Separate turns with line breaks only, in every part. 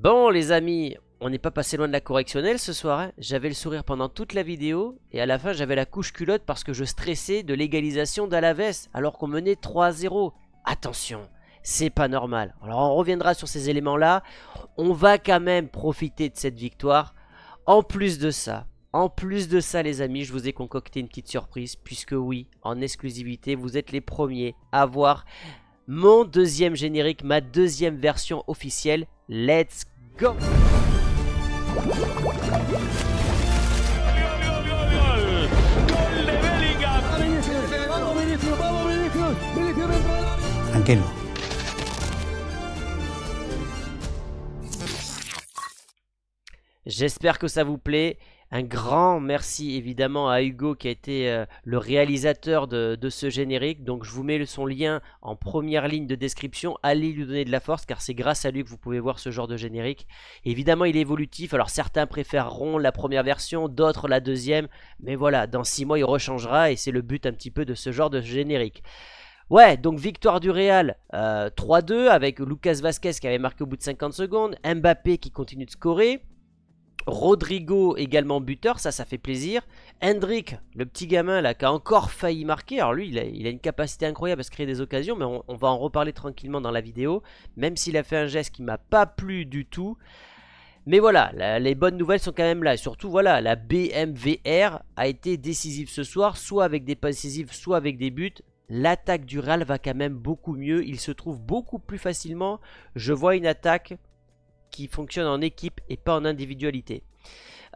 Bon les amis, on n'est pas passé loin de la correctionnelle ce soir. Hein. j'avais le sourire pendant toute la vidéo et à la fin j'avais la couche culotte parce que je stressais de l'égalisation d'Alaves alors qu'on menait 3-0. Attention, c'est pas normal. Alors on reviendra sur ces éléments-là. On va quand même profiter de cette victoire. En plus de ça, en plus de ça les amis, je vous ai concocté une petite surprise puisque oui, en exclusivité, vous êtes les premiers à voir mon deuxième générique, ma deuxième version officielle. Let's go J'espère que ça vous plaît. Un grand merci évidemment à Hugo qui a été euh, le réalisateur de, ce générique. Donc je vous mets son lien en première ligne de description. Allez lui donner de la force car c'est grâce à lui que vous pouvez voir ce genre de générique. évidemment il est évolutif. Alors certains préféreront la première version, d'autres la deuxième. Mais voilà, dans 6 mois il rechangera et c'est le but un petit peu de ce genre de générique. Ouais, donc victoire du Real 3-2 euh, avec Lucas Vasquez qui avait marqué au bout de 50 secondes, Mbappé qui continue de scorer, Rodrigo également buteur, ça ça fait plaisir. Hendrik, le petit gamin là qui a encore failli marquer. Alors lui il a, une capacité incroyable à se créer des occasions, mais on, va en reparler tranquillement dans la vidéo. Même s'il a fait un geste qui m'a pas plu du tout. Mais voilà, les bonnes nouvelles sont quand même là. Et surtout voilà, la BMVR a été décisive ce soir, soit avec des passes décisives, soit avec des buts. L'attaque du RAL va quand même beaucoup mieux. Il se trouve beaucoup plus facilement. Je vois une attaque qui fonctionne en équipe et pas en individualité.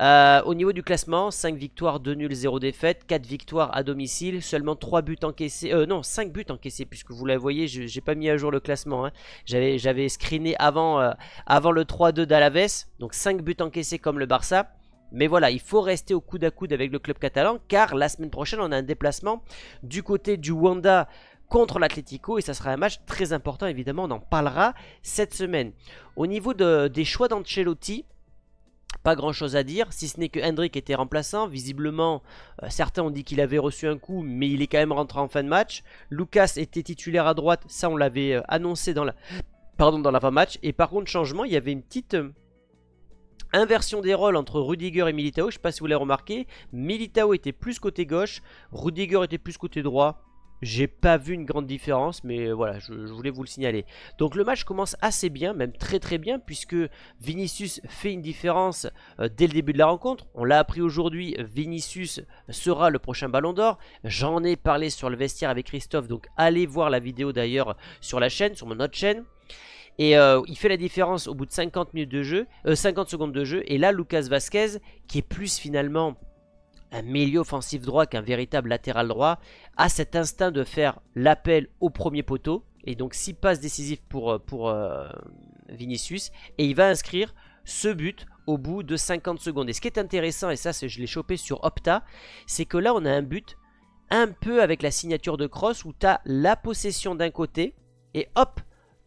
Euh, au niveau du classement, 5 victoires, 2 nuls, 0 défaite, 4 victoires à domicile, seulement 3 buts encaissés, euh, non 5 buts encaissés puisque vous la voyez, j'ai pas mis à jour le classement, hein. j'avais screené avant, euh, avant le 3-2 d'Alaves, donc 5 buts encaissés comme le Barça. Mais voilà, il faut rester au coude à coude avec le club catalan car la semaine prochaine on a un déplacement du côté du Wanda contre l'Atlético et ça sera un match très important évidemment, on en parlera cette semaine. Au niveau des choix d'Ancelotti, pas grand chose à dire, si ce n'est que Hendrick était remplaçant. Visiblement, euh, certains ont dit qu'il avait reçu un coup, mais il est quand même rentré en fin de match. Lucas était titulaire à droite, ça on l'avait euh, annoncé dans la, pardon, dans match. Et par contre, changement, il y avait une petite euh, inversion des rôles entre Rudiger et Militao. Je ne sais pas si vous l'avez remarqué. Militao était plus côté gauche, Rudiger était plus côté droit. J'ai pas vu une grande différence, mais voilà, je, voulais vous le signaler. Donc le match commence assez bien, même très très bien, puisque Vinicius fait une différence euh, dès le début de la rencontre. On l'a appris aujourd'hui, Vinicius sera le prochain Ballon d'Or. J'en ai parlé sur le vestiaire avec Christophe, donc allez voir la vidéo d'ailleurs sur la chaîne, sur mon autre chaîne. Et euh, il fait la différence au bout de 50 minutes de jeu, 50 euh, secondes de jeu. Et là, Lucas Vasquez, qui est plus finalement un milieu offensif droit qu'un véritable latéral droit, a cet instinct de faire l'appel au premier poteau, et donc 6 passes décisives pour, euh, pour euh, Vinicius, et il va inscrire ce but au bout de 50 secondes. Et ce qui est intéressant, et ça je l'ai chopé sur Opta, c'est que là on a un but un peu avec la signature de Cross où tu as la possession d'un côté, et hop,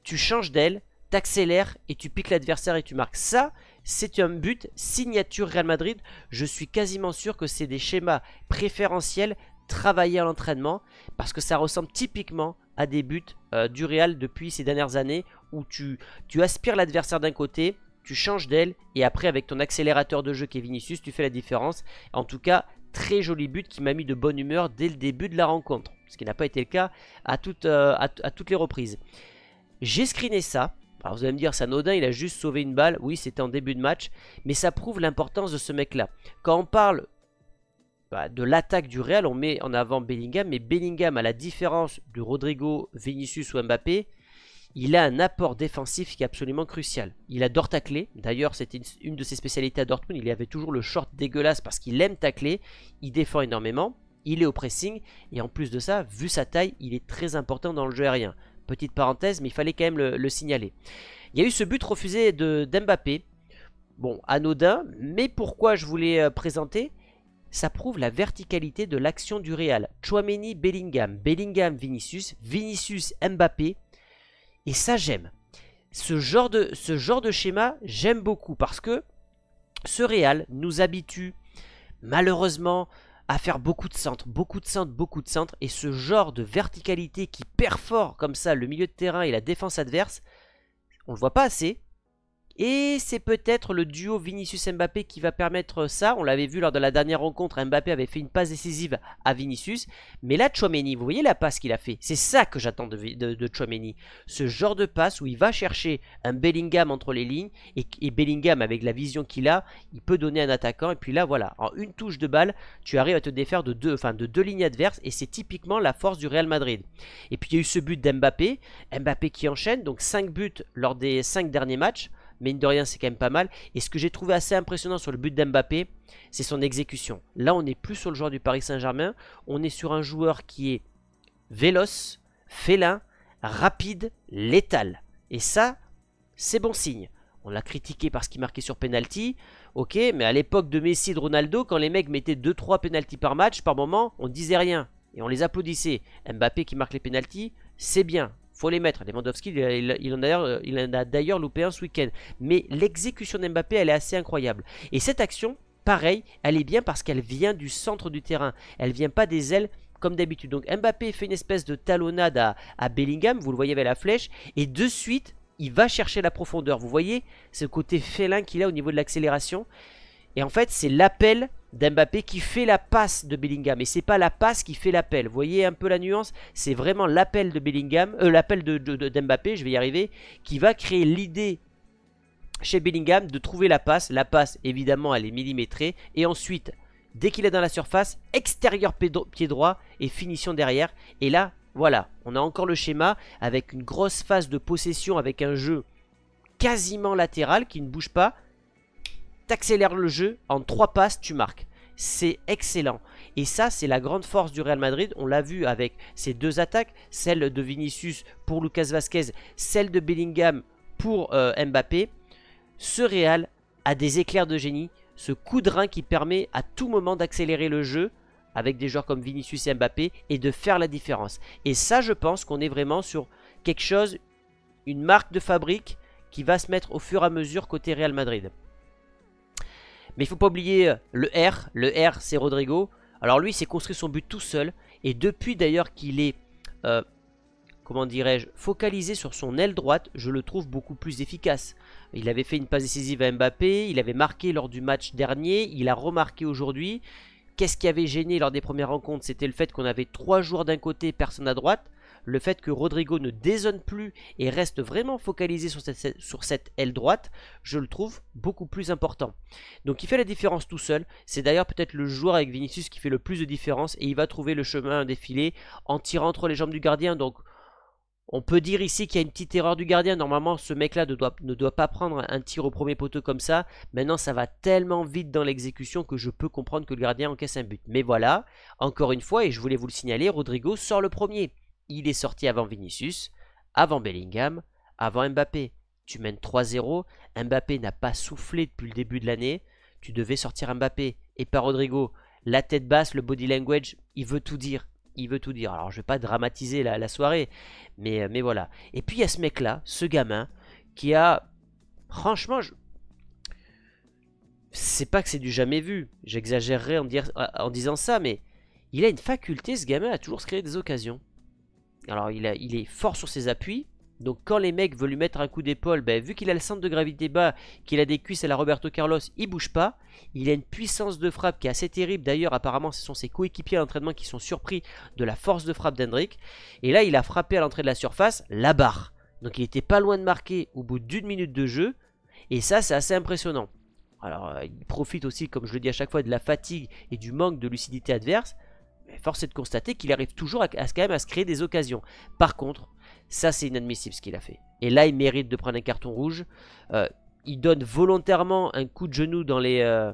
tu changes d'aile, t'accélères et tu piques l'adversaire et tu marques. Ça, c'est un but signature Real Madrid. Je suis quasiment sûr que c'est des schémas préférentiels travaillés à l'entraînement parce que ça ressemble typiquement à des buts euh, du Real depuis ces dernières années où tu, tu aspires l'adversaire d'un côté, tu changes d'aile et après avec ton accélérateur de jeu qui est Vinicius, tu fais la différence. En tout cas, très joli but qui m'a mis de bonne humeur dès le début de la rencontre, ce qui n'a pas été le cas à, euh, à, à toutes les reprises. J'ai screené ça, alors vous allez me dire, anodin, il a juste sauvé une balle. Oui, c'était en début de match. Mais ça prouve l'importance de ce mec-là. Quand on parle bah, de l'attaque du Real, on met en avant Bellingham. Mais Bellingham, à la différence de Rodrigo, Vinicius ou Mbappé, il a un apport défensif qui est absolument crucial. Il adore tacler. D'ailleurs, c'était une de ses spécialités à Dortmund. Il avait toujours le short dégueulasse parce qu'il aime tacler. Il défend énormément. Il est au pressing. Et en plus de ça, vu sa taille, il est très important dans le jeu aérien. Petite parenthèse, mais il fallait quand même le, signaler. Il y a eu ce but refusé de d'Mbappé. Bon, anodin, mais pourquoi je voulais euh, présenter ça prouve la verticalité de l'action du Real. Chouameni, Bellingham, Bellingham, Vinicius, Vinicius, Mbappé. Et ça, j'aime. Ce genre de, ce genre de schéma, j'aime beaucoup parce que ce Real nous habitue malheureusement à faire beaucoup de centres, beaucoup de centres, beaucoup de centres. Et ce genre de verticalité qui perfore comme ça le milieu de terrain et la défense adverse, on le voit pas assez. Et c'est peut-être le duo Vinicius-Mbappé qui va permettre ça. On l'avait vu lors de la dernière rencontre, Mbappé avait fait une passe décisive à Vinicius. Mais là, Chouameni, vous voyez la passe qu'il a fait C'est ça que j'attends de, de, Chouameni. Ce genre de passe où il va chercher un Bellingham entre les lignes. Et, Bellingham, avec la vision qu'il a, il peut donner un attaquant. Et puis là, voilà, en une touche de balle, tu arrives à te défaire de deux, enfin, de deux lignes adverses. Et c'est typiquement la force du Real Madrid. Et puis il y a eu ce but d'Mbappé. Mbappé qui enchaîne, donc 5 buts lors des 5 derniers matchs mine de rien, c'est quand même pas mal. Et ce que j'ai trouvé assez impressionnant sur le but d'Mbappé, c'est son exécution. Là, on n'est plus sur le joueur du Paris Saint-Germain, on est sur un joueur qui est véloce, félin, rapide, létal. Et ça, c'est bon signe. On l'a critiqué parce qu'il marquait sur penalty. Ok, mais à l'époque de Messi de Ronaldo, quand les mecs mettaient 2-3 pénalty par match, par moment, on disait rien. Et on les applaudissait. Mbappé qui marque les penalties, c'est bien faut les mettre. Lewandowski, il, euh, il, en a, d'ailleurs loupé un ce week-end. Mais l'exécution d'Mbappé, elle est assez incroyable. Et cette action, pareil, elle est bien parce qu'elle vient du centre du terrain. Elle vient pas des ailes comme d'habitude. Donc Mbappé fait une espèce de talonnade à, à Bellingham, vous le voyez avec la flèche. Et de suite, il va chercher la profondeur. Vous voyez ce côté félin qu'il a au niveau de l'accélération. Et en fait, c'est l'appel d'Mbappé qui fait la passe de Bellingham. Et c'est pas la passe qui fait l'appel. Vous voyez un peu la nuance C'est vraiment l'appel de Bellingham, euh, l'appel de, d'Mbappé, je vais y arriver, qui va créer l'idée chez Bellingham de trouver la passe. La passe, évidemment, elle est millimétrée. Et ensuite, dès qu'il est dans la surface, extérieur pied droit et finition derrière. Et là, voilà, on a encore le schéma avec une grosse phase de possession, avec un jeu quasiment latéral qui ne bouge pas t'accélères le jeu, en trois passes tu marques. C'est excellent. Et ça, c'est la grande force du Real Madrid. On l'a vu avec ces deux attaques, celle de Vinicius pour Lucas Vasquez, celle de Bellingham pour euh, Mbappé. Ce Real a des éclairs de génie, ce coup de rein qui permet à tout moment d'accélérer le jeu avec des joueurs comme Vinicius et Mbappé et de faire la différence. Et ça, je pense qu'on est vraiment sur quelque chose, une marque de fabrique qui va se mettre au fur et à mesure côté Real Madrid. Mais il faut pas oublier euh, le R. Le R, c'est Rodrigo. Alors lui, s'est construit son but tout seul. Et depuis d'ailleurs qu'il est, euh, comment dirais-je, focalisé sur son aile droite, je le trouve beaucoup plus efficace. Il avait fait une passe décisive à Mbappé, il avait marqué lors du match dernier, il a remarqué aujourd'hui. Qu'est-ce qui avait gêné lors des premières rencontres C'était le fait qu'on avait trois joueurs d'un côté, personne à droite le fait que Rodrigo ne dézone plus et reste vraiment focalisé sur cette, sur cette aile droite, je le trouve beaucoup plus important. Donc il fait la différence tout seul, c'est d'ailleurs peut-être le joueur avec Vinicius qui fait le plus de différence et il va trouver le chemin à en tirant entre les jambes du gardien, donc... On peut dire ici qu'il y a une petite erreur du gardien. Normalement, ce mec-là ne doit, ne doit, pas prendre un tir au premier poteau comme ça. Maintenant, ça va tellement vite dans l'exécution que je peux comprendre que le gardien encaisse un but. Mais voilà, encore une fois, et je voulais vous le signaler, Rodrigo sort le premier. Il est sorti avant Vinicius, avant Bellingham, avant Mbappé. Tu mènes 3-0, Mbappé n'a pas soufflé depuis le début de l'année, tu devais sortir Mbappé. Et pas Rodrigo, la tête basse, le body language, il veut tout dire. Il veut tout dire. Alors je vais pas dramatiser la, soirée, euh, mais, voilà. Et puis il y a ce mec-là, ce gamin, qui a... Franchement, je, c'est pas que c'est du jamais vu, j'exagérerais en, en, disant ça, mais il a une faculté, ce gamin, à toujours se créer des occasions. Alors il, est fort sur ses appuis, donc quand les mecs veulent lui mettre un coup d'épaule, ben, vu qu'il a le centre de gravité bas, qu'il a des cuisses à la Roberto Carlos, il bouge pas. Il a une puissance de frappe qui est assez terrible. D'ailleurs, apparemment, ce sont ses coéquipiers à l'entraînement qui sont surpris de la force de frappe d'Hendrick. Et là, il a frappé à l'entrée de la surface la barre. Donc il était pas loin de marquer au bout d'une minute de jeu. Et ça, c'est assez impressionnant. Alors, euh, il profite aussi, comme je le dis à chaque fois, de la fatigue et du manque de lucidité adverse force est de constater qu'il arrive toujours à, quand même à se créer des occasions. Par contre, ça c'est inadmissible ce qu'il a fait. Et là, il mérite de prendre un carton rouge. Euh, il donne volontairement un coup de genou dans les euh,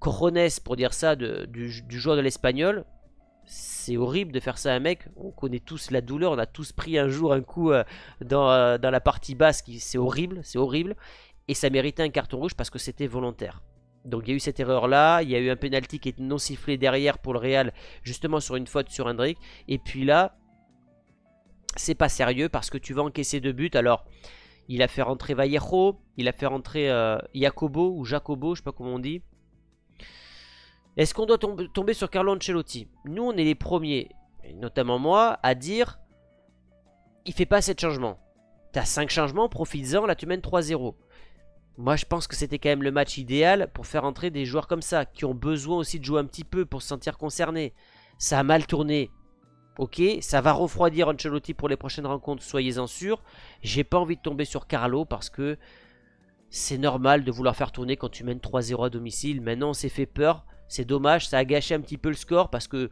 corones, pour dire ça, du, joueur de l'espagnol. C'est horrible de faire ça à un mec. On connaît tous la douleur. On a tous pris un jour un coup euh, dans, dans, la partie basse. C'est horrible, c'est horrible. Et ça méritait un carton rouge parce que c'était volontaire. Donc il y a eu cette erreur là, il y a eu un penalty qui est non sifflé derrière pour le Real, justement sur une faute sur Hendrick. Et puis là, c'est pas sérieux parce que tu vas encaisser deux buts. Alors, il a fait rentrer Vallejo, il a fait rentrer euh, Jacobo ou Jacobo, je sais pas comment on dit. Est-ce qu'on doit tomber sur Carlo Ancelotti Nous, on est les premiers, notamment moi, à dire il fait pas assez de changements. T'as 5 changements, profites-en, là tu mènes 3-0. Moi, je pense que c'était quand même le match idéal pour faire entrer des joueurs comme ça, qui ont besoin aussi de jouer un petit peu pour se sentir concernés. Ça a mal tourné. Ok, ça va refroidir Ancelotti pour les prochaines rencontres, soyez-en sûrs. J'ai pas envie de tomber sur Carlo parce que c'est normal de vouloir faire tourner quand tu mènes 3-0 à domicile. Maintenant, on s'est fait peur. C'est dommage, ça a gâché un petit peu le score parce que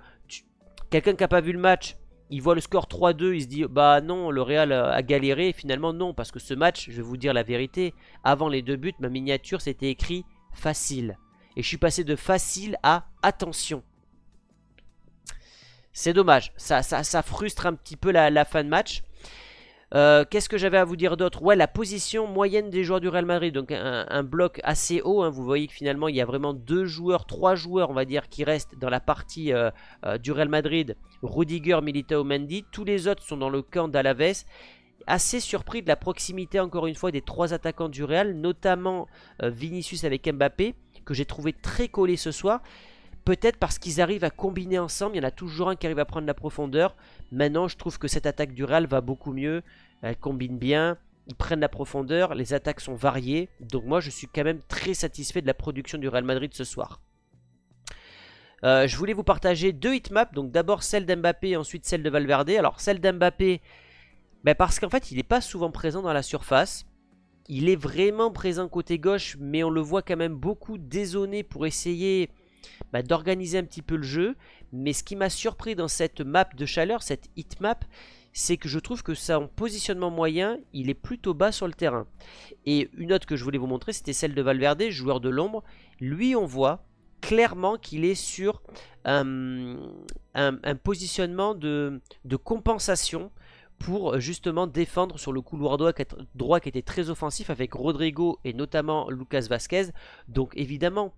quelqu'un qui n'a pas vu le match, il voit le score 3-2, il se dit bah non, le Real a galéré. Finalement non, parce que ce match, je vais vous dire la vérité, avant les deux buts, ma miniature s'était écrit facile. Et je suis passé de facile à attention. C'est dommage, ça, ça, frustre un petit peu la fin de match. Euh, qu'est-ce que j'avais à vous dire d'autre Ouais, la position moyenne des joueurs du Real Madrid, donc un, bloc assez haut. Hein. vous voyez que finalement, il y a vraiment deux joueurs, trois joueurs, on va dire, qui restent dans la partie euh, euh, du Real Madrid. Rudiger, Militao, Mendy. Tous les autres sont dans le camp d'Alaves assez surpris de la proximité encore une fois des trois attaquants du Real, notamment Vinicius avec Mbappé, que j'ai trouvé très collé ce soir. Peut-être parce qu'ils arrivent à combiner ensemble, il y en a toujours un qui arrive à prendre la profondeur. Maintenant, je trouve que cette attaque du Real va beaucoup mieux, elle combine bien, ils prennent la profondeur, les attaques sont variées. Donc moi, je suis quand même très satisfait de la production du Real Madrid ce soir. Euh, je voulais vous partager deux hitmaps, donc d'abord celle d'Mbappé et ensuite celle de Valverde. Alors celle d'Mbappé, ben parce qu'en fait il n'est pas souvent présent dans la surface. Il est vraiment présent côté gauche, mais on le voit quand même beaucoup dézonné pour essayer bah, d'organiser un petit peu le jeu. Mais ce qui m'a surpris dans cette map de chaleur, cette heat map, c'est que je trouve que son positionnement moyen, il est plutôt bas sur le terrain. Et une autre que je voulais vous montrer, c'était celle de Valverde, joueur de l'ombre. Lui, on voit clairement qu'il est sur euh, un, positionnement de, de, compensation pour euh, justement défendre sur le couloir droit qui était très offensif avec Rodrigo et notamment Lucas Vasquez. Donc évidemment,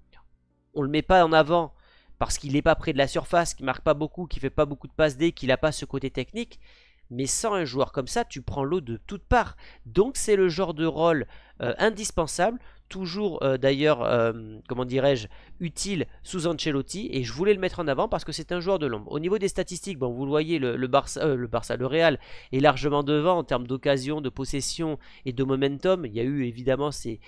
on le met pas en avant parce qu'il n'est pas près de la surface, qu'il marque pas beaucoup, qu'il fait pas beaucoup de passes D, qu'il n'a pas ce côté technique. Mais sans un joueur comme ça, tu prends l'eau de toutes parts. Donc c'est le genre de rôle euh, indispensable toujours euh, d'ailleurs, euh, comment dirais-je, utile sous Ancelotti et je voulais le mettre en avant parce que c'est un joueur de l'ombre. Au niveau des statistiques, bon, vous le voyez, le, Barça, le Barça, le Real est largement devant en termes d'occasion, de possession et de momentum. Il y a eu évidemment ces,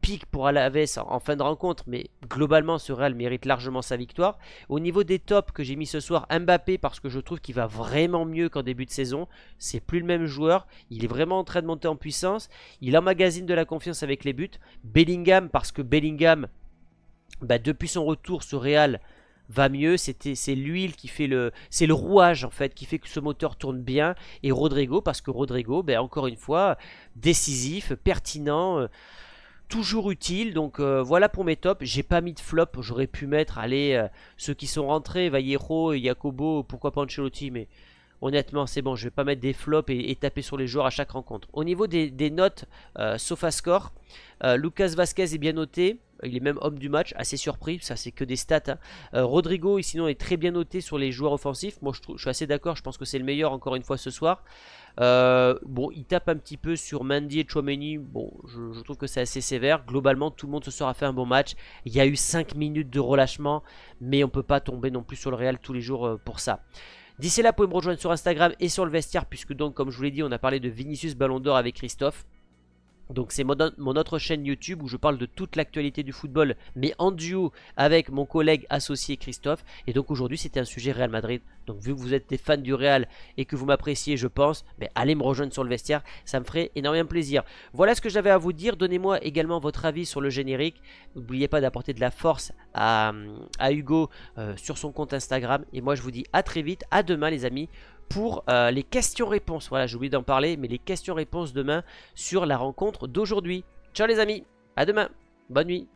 pics pour Alaves en, en, fin de rencontre, mais globalement, ce Real mérite largement sa victoire. Au niveau des tops que j'ai mis ce soir, Mbappé parce que je trouve qu'il va vraiment mieux qu'en début de saison. C'est plus le même joueur, il est vraiment en train de monter en puissance. Il a magazine de la confiance avec les buts. Bellingham, parce que Bellingham, bah, depuis son retour, ce Real va mieux. C'est l'huile qui fait le. C'est le rouage en fait qui fait que ce moteur tourne bien. Et Rodrigo, parce que Rodrigo, ben, encore une fois, décisif, pertinent. Euh, toujours utile, donc euh, voilà pour mes tops. J'ai pas mis de flop, j'aurais pu mettre, allez, euh, ceux qui sont rentrés, Vallejo, Jacobo, pourquoi pas Ancelotti, mais honnêtement, c'est bon, je vais pas mettre des flops et, taper sur les joueurs à chaque rencontre. Au niveau des, notes sauf euh, SofaScore, euh, Lucas Vasquez est bien noté. Il est même homme du match, assez surpris, ça c'est que des stats. Hein. Euh, Rodrigo, sinon, est très bien noté sur les joueurs offensifs. Moi, je, suis assez d'accord, je pense que c'est le meilleur encore une fois ce soir. bon, il tape un petit peu sur Mandy et Chouameni. Bon, je, trouve que c'est assez sévère. Globalement, tout le monde ce soir a fait un bon match. Il y a eu 5 minutes de relâchement, mais on ne peut pas tomber non plus sur le Real tous les jours pour ça. D'ici là, vous pouvez me rejoindre sur Instagram et sur le vestiaire, puisque donc, comme je vous l'ai dit, on a parlé de Vinicius Ballon d'Or avec Christophe. Donc c'est mon, autre chaîne YouTube où je parle de toute l'actualité du football, mais en duo avec mon collègue associé Christophe. Et donc aujourd'hui c'était un sujet Real Madrid. Donc vu que vous êtes des fans du Real et que vous m'appréciez je pense, ben, allez me rejoindre sur le vestiaire, ça me ferait énormément plaisir. Voilà ce que j'avais à vous dire, donnez-moi également votre avis sur le générique. N'oubliez pas d'apporter de la force à, Hugo euh, sur son compte Instagram. Et moi je vous dis à très vite, à demain les amis pour euh, les questions-réponses. Voilà, j'ai oublié d'en parler, mais les questions-réponses demain sur la rencontre d'aujourd'hui. Ciao les amis, à demain, bonne nuit.